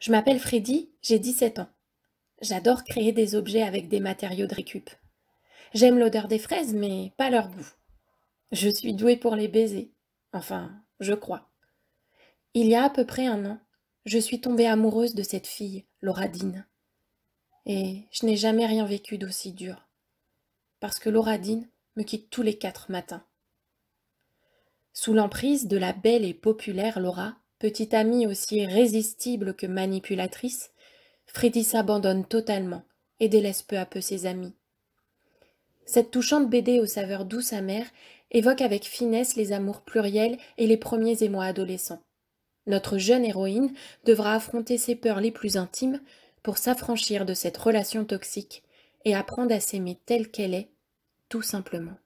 Je m'appelle Freddy, j'ai 17 ans. J'adore créer des objets avec des matériaux de récup. J'aime l'odeur des fraises, mais pas leur goût. Je suis douée pour les baisers. Enfin, je crois. Il y a à peu près un an, je suis tombée amoureuse de cette fille, Laura Dean. Et je n'ai jamais rien vécu d'aussi dur. Parce que Laura Dean me quitte tous les quatre matins. Sous l'emprise de la belle et populaire Laura, petite amie aussi irrésistible que manipulatrice, Freddy s'abandonne totalement et délaisse peu à peu ses amis. Cette touchante BD aux saveurs douces amères évoque avec finesse les amours pluriels et les premiers émois adolescents. Notre jeune héroïne devra affronter ses peurs les plus intimes pour s'affranchir de cette relation toxique et apprendre à s'aimer telle qu'elle est, tout simplement.